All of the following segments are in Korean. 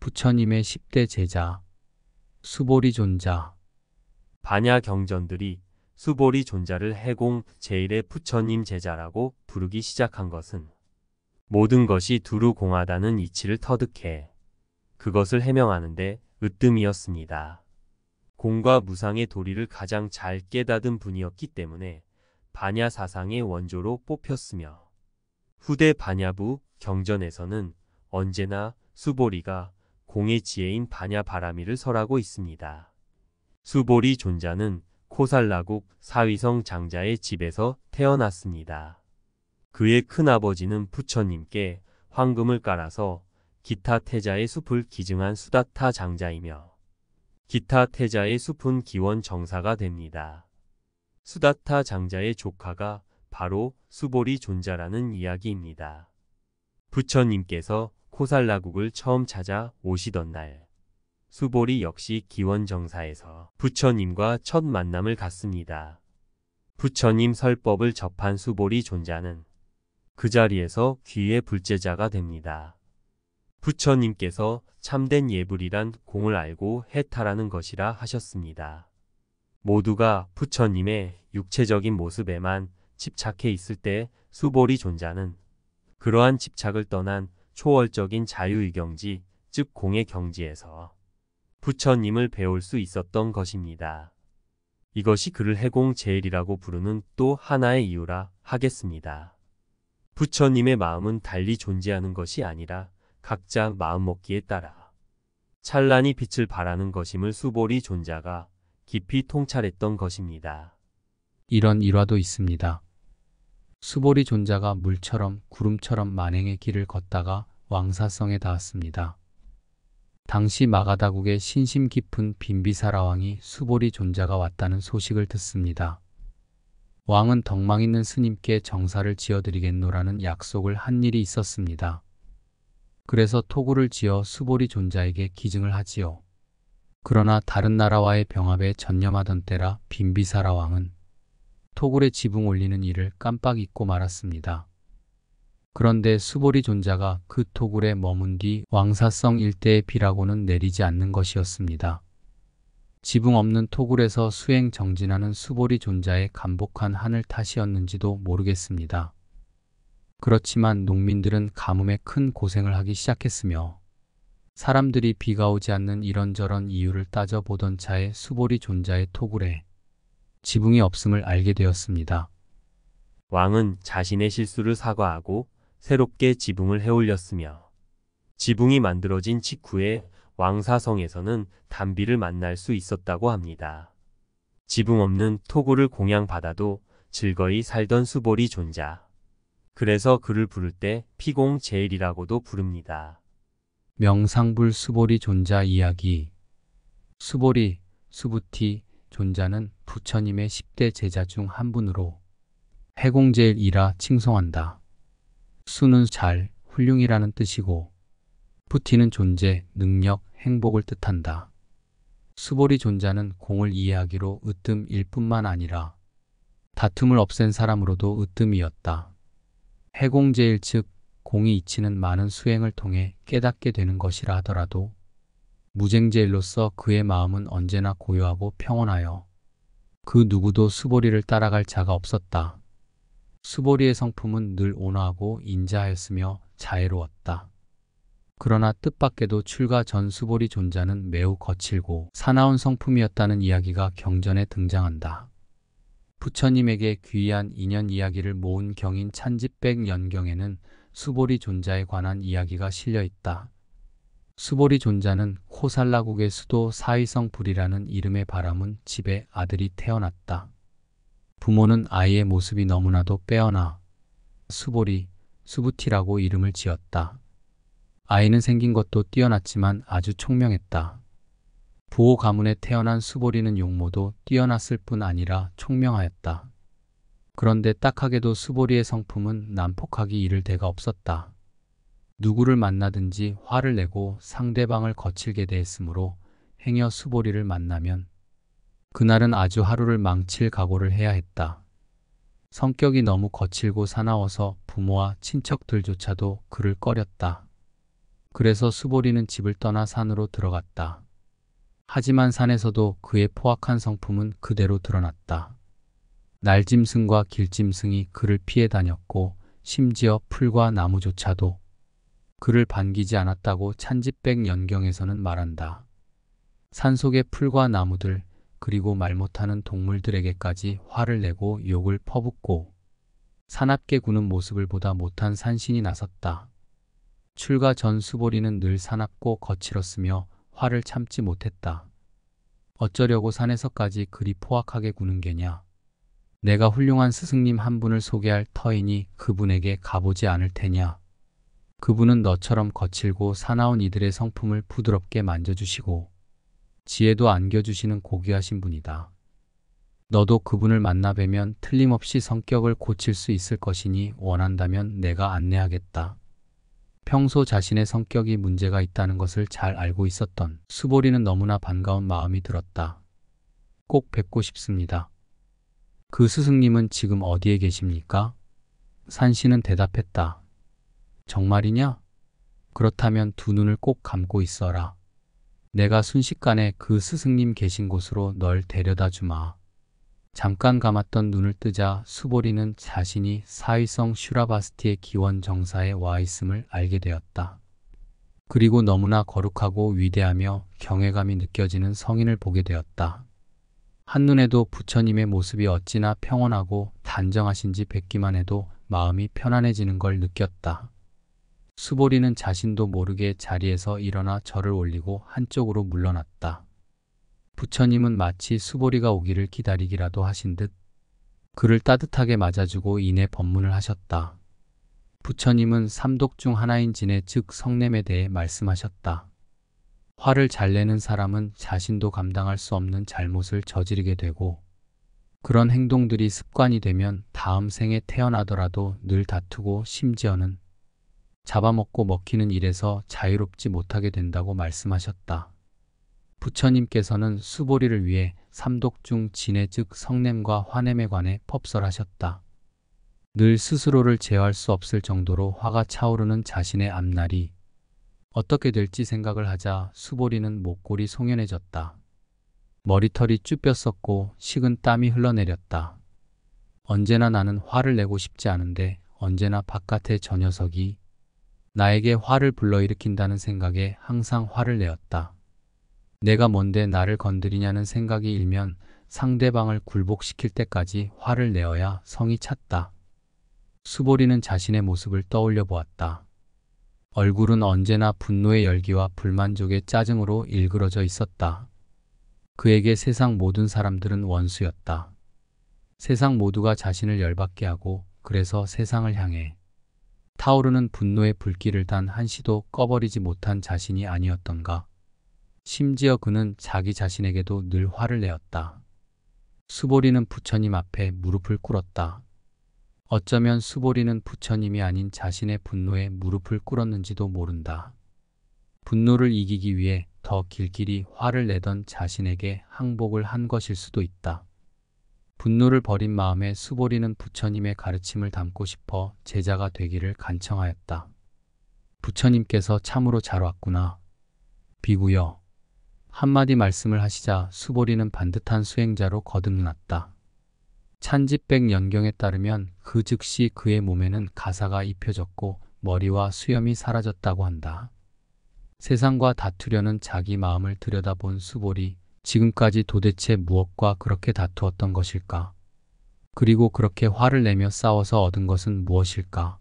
부처님의 10대 제자 수보리 존자 반야 경전들이 수보리 존자를 해공 제일의 부처님 제자라고 부르기 시작한 것은 모든 것이 두루 공하다는 이치를 터득해 그것을 해명하는데 으뜸이었습니다. 공과 무상의 도리를 가장 잘 깨닫은 분이었기 때문에 반야 사상의 원조로 뽑혔으며 후대 반야부 경전에서는 언제나 수보리가 공의 지혜인 반야바라미를 설하고 있습니다. 수보리 존자는 코살라국 사위성 장자의 집에서 태어났습니다. 그의 큰아버지는 부처님께 황금을 깔아서 기타 태자의 숲을 기증한 수다타 장자이며 기타 태자의 숲은 기원 정사가 됩니다. 수다타 장자의 조카가 바로 수보리 존자라는 이야기입니다. 부처님께서 코살라국을 처음 찾아 오시던 날 수보리 역시 기원정사에서 부처님과 첫 만남을 갖습니다. 부처님 설법을 접한 수보리 존자는 그 자리에서 귀의 불제자가 됩니다. 부처님께서 참된 예불이란 공을 알고 해탈하는 것이라 하셨습니다. 모두가 부처님의 육체적인 모습에만 집착해 있을 때 수보리 존자는 그러한 집착을 떠난 초월적인 자유의경지, 즉 공의 경지에서 부처님을 배울 수 있었던 것입니다. 이것이 그를 해공 제일이라고 부르는 또 하나의 이유라 하겠습니다. 부처님의 마음은 달리 존재하는 것이 아니라 각자 마음먹기에 따라 찬란히 빛을 바라는 것임을 수보리 존자가 깊이 통찰했던 것입니다. 이런 일화도 있습니다. 수보리 존자가 물처럼 구름처럼 만행의 길을 걷다가 왕사성에 닿았습니다. 당시 마가다국의 신심 깊은 빈비사라 왕이 수보리 존자가 왔다는 소식을 듣습니다. 왕은 덕망 있는 스님께 정사를 지어드리겠노라는 약속을 한 일이 있었습니다. 그래서 토구를 지어 수보리 존자에게 기증을 하지요. 그러나 다른 나라와의 병합에 전념하던 때라 빈비사라 왕은 토굴에 지붕 올리는 일을 깜빡 잊고 말았습니다. 그런데 수보리 존자가 그 토굴에 머문 뒤 왕사성 일대의 비라고는 내리지 않는 것이었습니다. 지붕 없는 토굴에서 수행 정진하는 수보리 존자의 간복한 하늘 탓이었는지도 모르겠습니다. 그렇지만 농민들은 가뭄에 큰 고생을 하기 시작했으며 사람들이 비가 오지 않는 이런저런 이유를 따져보던 차에 수보리 존자의 토굴에 지붕이 없음을 알게 되었습니다. 왕은 자신의 실수를 사과하고 새롭게 지붕을 해올렸으며 지붕이 만들어진 직후에 왕사성에서는 담비를 만날 수 있었다고 합니다. 지붕 없는 토구를 공양받아도 즐거이 살던 수보리 존자. 그래서 그를 부를 때 피공 제일이라고도 부릅니다. 명상불 수보리 존자 이야기 수보리, 수부티, 존자는 부처님의 10대 제자 중 한 분으로 해공제일이라 칭송한다. 수는 잘, 훌륭이라는 뜻이고 푸티는 존재, 능력, 행복을 뜻한다. 수보리 존자는 공을 이해하기로 으뜸일 뿐만 아니라 다툼을 없앤 사람으로도 으뜸이었다. 해공제일 즉 공이 이치는 많은 수행을 통해 깨닫게 되는 것이라 하더라도 무쟁제일로서 그의 마음은 언제나 고요하고 평온하여 그 누구도 수보리를 따라갈 자가 없었다. 수보리의 성품은 늘 온화하고 인자하였으며 자애로웠다. 그러나 뜻밖에도 출가 전 수보리 존자는 매우 거칠고 사나운 성품이었다는 이야기가 경전에 등장한다. 부처님에게 귀한 인연 이야기를 모은 경인 찬지백 연경에는 수보리 존자에 관한 이야기가 실려 있다. 수보리 존자는 코살라국의 수도 사위성 불이라는 이름의 바람은 집에 아들이 태어났다. 부모는 아이의 모습이 너무나도 빼어나 수보리, 수부티라고 이름을 지었다. 아이는 생긴 것도 뛰어났지만 아주 총명했다. 부호 가문에 태어난 수보리는 용모도 뛰어났을 뿐 아니라 총명하였다. 그런데 딱하게도 수보리의 성품은 난폭하기 이를 데가 없었다. 누구를 만나든지 화를 내고 상대방을 거칠게 대했으므로 행여 수보리를 만나면 그날은 아주 하루를 망칠 각오를 해야 했다. 성격이 너무 거칠고 사나워서 부모와 친척들조차도 그를 꺼렸다. 그래서 수보리는 집을 떠나 산으로 들어갔다. 하지만 산에서도 그의 포악한 성품은 그대로 드러났다. 날짐승과 길짐승이 그를 피해 다녔고 심지어 풀과 나무조차도 그를 반기지 않았다고 찬지백 연경에서는 말한다. 산속의 풀과 나무들, 그리고 말 못하는 동물들에게까지 화를 내고 욕을 퍼붓고 사납게 구는 모습을 보다 못한 산신이 나섰다. 출가 전 수보리는 늘 사납고 거칠었으며 화를 참지 못했다. 어쩌려고 산에서까지 그리 포악하게 구는 게냐. 내가 훌륭한 스승님 한 분을 소개할 터이니 그분에게 가보지 않을 테냐. 그분은 너처럼 거칠고 사나운 이들의 성품을 부드럽게 만져주시고 지혜도 안겨주시는 고귀하신 분이다. 너도 그분을 만나 뵈면 틀림없이 성격을 고칠 수 있을 것이니 원한다면 내가 안내하겠다. 평소 자신의 성격이 문제가 있다는 것을 잘 알고 있었던 수보리는 너무나 반가운 마음이 들었다. 꼭 뵙고 싶습니다. 그 스승님은 지금 어디에 계십니까? 산신은 대답했다. 정말이냐? 그렇다면 두 눈을 꼭 감고 있어라. 내가 순식간에 그 스승님 계신 곳으로 널 데려다 주마. 잠깐 감았던 눈을 뜨자 수보리는 자신이 사위성 슈라바스티의 기원 정사에 와 있음을 알게 되었다. 그리고 너무나 거룩하고 위대하며 경외감이 느껴지는 성인을 보게 되었다. 한눈에도 부처님의 모습이 어찌나 평온하고 단정하신지 뵙기만 해도 마음이 편안해지는 걸 느꼈다. 수보리는 자신도 모르게 자리에서 일어나 절을 올리고 한쪽으로 물러났다. 부처님은 마치 수보리가 오기를 기다리기라도 하신 듯 그를 따뜻하게 맞아주고 이내 법문을 하셨다. 부처님은 삼독 중 하나인 진의 즉 성냄에 대해 말씀하셨다. 화를 잘 내는 사람은 자신도 감당할 수 없는 잘못을 저지르게 되고 그런 행동들이 습관이 되면 다음 생에 태어나더라도 늘 다투고 심지어는 잡아먹고 먹히는 일에서 자유롭지 못하게 된다고 말씀하셨다. 부처님께서는 수보리를 위해 삼독중 진해 즉 성냄과 화냄에 관해 법설하셨다. 늘 스스로를 제어할 수 없을 정도로 화가 차오르는 자신의 앞날이 어떻게 될지 생각을 하자 수보리는 목골이 송연해졌다. 머리털이 쭈뼛었고 식은 땀이 흘러내렸다. 언제나 나는 화를 내고 싶지 않은데 언제나 바깥의저 녀석이 나에게 화를 불러일으킨다는 생각에 항상 화를 내었다. 내가 뭔데 나를 건드리냐는 생각이 일면 상대방을 굴복시킬 때까지 화를 내어야 성이 찼다. 수보리는 자신의 모습을 떠올려 보았다. 얼굴은 언제나 분노의 열기와 불만족의 짜증으로 일그러져 있었다. 그에게 세상 모든 사람들은 원수였다. 세상 모두가 자신을 열받게 하고 그래서 세상을 향해 타오르는 분노의 불길을 단 한시도 꺼버리지 못한 자신이 아니었던가. 심지어 그는 자기 자신에게도 늘 화를 내었다. 수보리는 부처님 앞에 무릎을 꿇었다. 어쩌면 수보리는 부처님이 아닌 자신의 분노에 무릎을 꿇었는지도 모른다. 분노를 이기기 위해 더 길길이 화를 내던 자신에게 항복을 한 것일 수도 있다. 분노를 버린 마음에 수보리는 부처님의 가르침을 담고 싶어 제자가 되기를 간청하였다. 부처님께서 참으로 잘 왔구나. 비구여. 한마디 말씀을 하시자 수보리는 반듯한 수행자로 거듭났다. 찬지백 연경에 따르면 그 즉시 그의 몸에는 가사가 입혀졌고 머리와 수염이 사라졌다고 한다. 세상과 다투려는 자기 마음을 들여다본 수보리 지금까지 도대체 무엇과 그렇게 다투었던 것일까? 그리고 그렇게 화를 내며 싸워서 얻은 것은 무엇일까?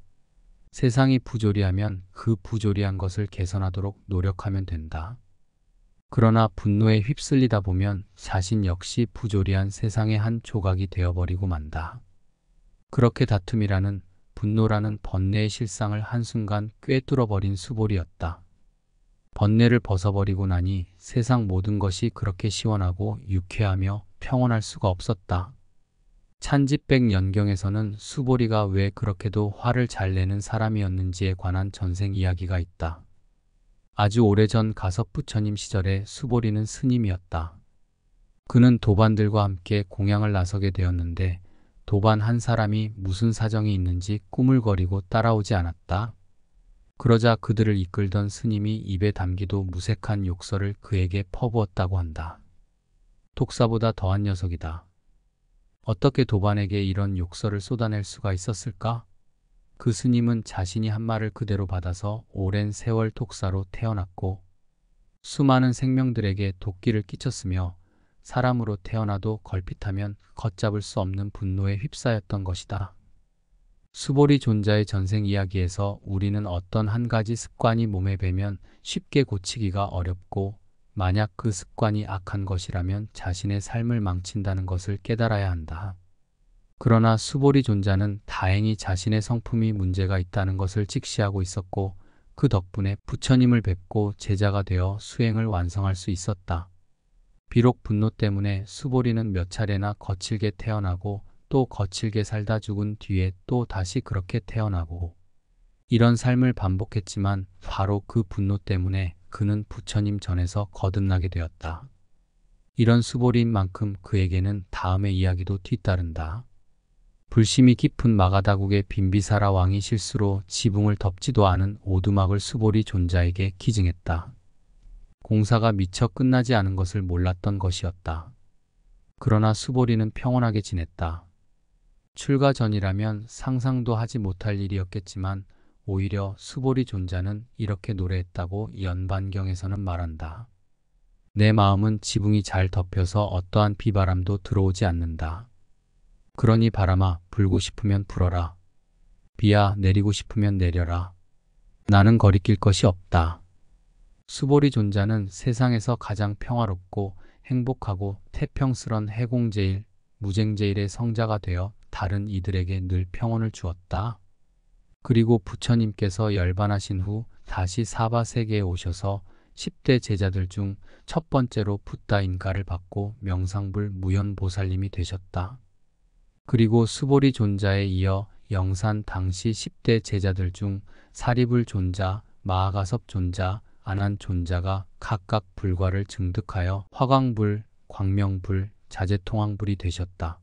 세상이 부조리하면 그 부조리한 것을 개선하도록 노력하면 된다. 그러나 분노에 휩쓸리다 보면 자신 역시 부조리한 세상의 한 조각이 되어버리고 만다. 그렇게 다툼이라는 분노라는 번뇌의 실상을 한순간 꿰뚫어버린 수볼이었다. 번뇌를 벗어버리고 나니 세상 모든 것이 그렇게 시원하고 유쾌하며 평온할 수가 없었다. 찬집백 연경에서는 수보리가 왜 그렇게도 화를 잘 내는 사람이었는지에 관한 전생 이야기가 있다. 아주 오래전 가섭 부처님 시절에 수보리는 스님이었다. 그는 도반들과 함께 공양을 나서게 되었는데 도반 한 사람이 무슨 사정이 있는지 꾸물거리고 따라오지 않았다. 그러자 그들을 이끌던 스님이 입에 담기도 무색한 욕설을 그에게 퍼부었다고 한다. 독사보다 더한 녀석이다. 어떻게 도반에게 이런 욕설을 쏟아낼 수가 있었을까? 그 스님은 자신이 한 말을 그대로 받아서 오랜 세월 독사로 태어났고 수많은 생명들에게 독기를 끼쳤으며 사람으로 태어나도 걸핏하면 걷잡을 수 없는 분노에 휩싸였던 것이다. 수보리 존자의 전생 이야기에서 우리는 어떤 한 가지 습관이 몸에 배면 쉽게 고치기가 어렵고 만약 그 습관이 악한 것이라면 자신의 삶을 망친다는 것을 깨달아야 한다. 그러나 수보리 존자는 다행히 자신의 성품이 문제가 있다는 것을 직시하고 있었고 그 덕분에 부처님을 뵙고 제자가 되어 수행을 완성할 수 있었다. 비록 분노 때문에 수보리는 몇 차례나 거칠게 태어나고 또 거칠게 살다 죽은 뒤에 또 다시 그렇게 태어나고 이런 삶을 반복했지만 바로 그 분노 때문에 그는 부처님 전에서 거듭나게 되었다. 이런 수보리인 만큼 그에게는 다음의 이야기도 뒤따른다. 불심이 깊은 마가다국의 빈비사라 왕이 실수로 지붕을 덮지도 않은 오두막을 수보리 존자에게 기증했다. 공사가 미처 끝나지 않은 것을 몰랐던 것이었다. 그러나 수보리는 평온하게 지냈다. 출가 전이라면 상상도 하지 못할 일이었겠지만 오히려 수보리 존자는 이렇게 노래했다고 연반경에서는 말한다. 내 마음은 지붕이 잘 덮여서 어떠한 비바람도 들어오지 않는다. 그러니 바람아 불고 싶으면 불어라. 비야 내리고 싶으면 내려라. 나는 거리낄 것이 없다. 수보리 존자는 세상에서 가장 평화롭고 행복하고 태평스런 해공제일 무쟁제일의 성자가 되어 다른 이들에게 늘 평온을 주었다. 그리고 부처님께서 열반하신 후 다시 사바 세계에 오셔서 10대 제자들 중 첫 번째로 붓다 인가를 받고 명상불 무연보살님이 되셨다. 그리고 수보리 존자에 이어 영산 당시 10대 제자들 중 사리불 존자, 마하가섭 존자, 안한 존자가 각각 불과를 증득하여 화광불, 광명불, 자제통황불이 되셨다.